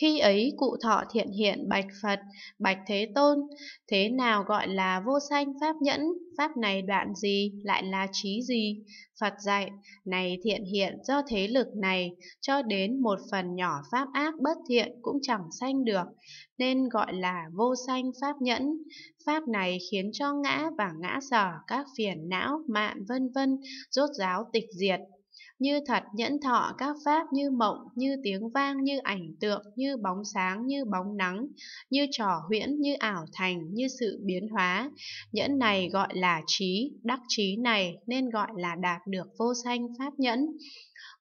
Khi ấy cụ thọ thiện hiện bạch Phật, bạch Thế Tôn, thế nào gọi là vô sanh pháp nhẫn, pháp này đoạn gì, lại là trí gì? Phật dạy, này thiện hiện do thế lực này, cho đến một phần nhỏ pháp ác bất thiện cũng chẳng sanh được, nên gọi là vô sanh pháp nhẫn. Pháp này khiến cho ngã và ngã sở các phiền não, mạn vân vân, rốt ráo tịch diệt, như thật nhẫn thọ các pháp như mộng, như tiếng vang, như ảnh tượng, như bóng sáng, như bóng nắng, như trò huyễn, như ảo thành, như sự biến hóa. Nhẫn này gọi là trí, đắc trí này nên gọi là đạt được vô sanh pháp nhẫn.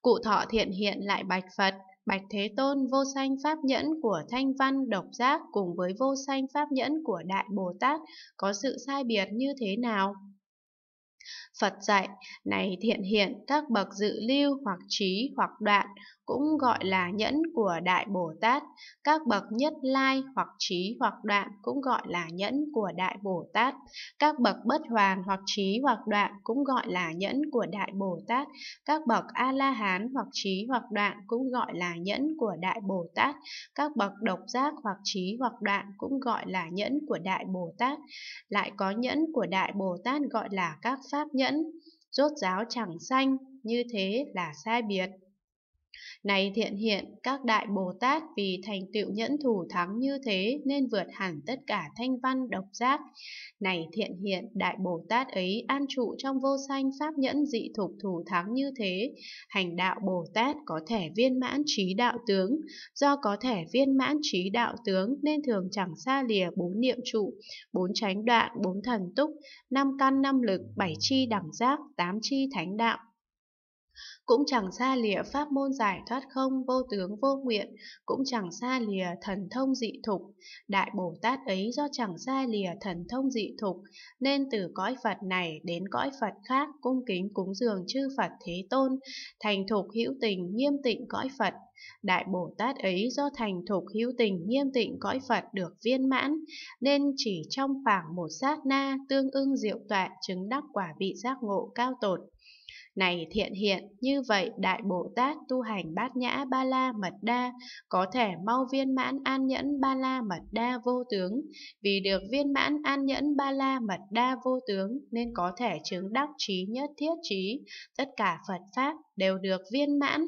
Cụ thọ thiện hiện lại bạch Phật, Bạch Thế Tôn vô sanh pháp nhẫn của Thanh Văn Độc Giác cùng với vô sanh pháp nhẫn của Đại Bồ Tát có sự sai biệt như thế nào? Phật dạy, này thiện hiện các bậc dự lưu hoặc trí hoặc đoạn, cũng gọi là nhẫn của Đại Bồ Tát, các bậc nhất lai hoặc trí hoặc đoạn cũng gọi là nhẫn của Đại Bồ Tát, các bậc bất hoàn hoặc trí hoặc đoạn cũng gọi là nhẫn của Đại Bồ Tát, các bậc A-la-hán hoặc trí hoặc đoạn cũng gọi là nhẫn của Đại Bồ Tát, các bậc độc giác hoặc trí hoặc đoạn cũng gọi là nhẫn của Đại Bồ Tát, lại có nhẫn của Đại Bồ Tát gọi là các pháp nhẫn nhẫn, rốt ráo chẳng xanh, như thế là sai biệt. Này thiện hiện, các đại Bồ Tát vì thành tựu nhẫn thủ thắng như thế nên vượt hẳn tất cả thanh văn độc giác. Này thiện hiện, đại Bồ Tát ấy an trụ trong vô sanh pháp nhẫn dị thục thủ thắng như thế. Hành đạo Bồ Tát có thể viên mãn trí đạo tướng. Do có thể viên mãn trí đạo tướng nên thường chẳng xa lìa bốn niệm trụ, bốn chánh đoạn, bốn thần túc, năm căn năm lực, bảy chi đẳng giác, tám chi thánh đạo, cũng chẳng xa lìa pháp môn giải thoát không vô tướng vô nguyện, cũng chẳng xa lìa thần thông dị thục. Đại Bồ Tát ấy do chẳng xa lìa thần thông dị thục, nên từ cõi Phật này đến cõi Phật khác cung kính cúng dường chư Phật Thế Tôn, thành thục hữu tình nghiêm tịnh cõi Phật. Đại Bồ Tát ấy do thành thục hữu tình nghiêm tịnh cõi Phật được viên mãn, nên chỉ trong khoảng một sát na tương ưng diệu tọa chứng đắc quả vị giác ngộ cao tột. Này thiện hiện, như vậy Đại Bồ Tát tu hành bát nhã ba la mật đa, có thể mau viên mãn an nhẫn ba la mật đa vô tướng. Vì được viên mãn an nhẫn ba la mật đa vô tướng nên có thể chứng đắc trí nhất thiết trí, tất cả Phật Pháp đều được viên mãn.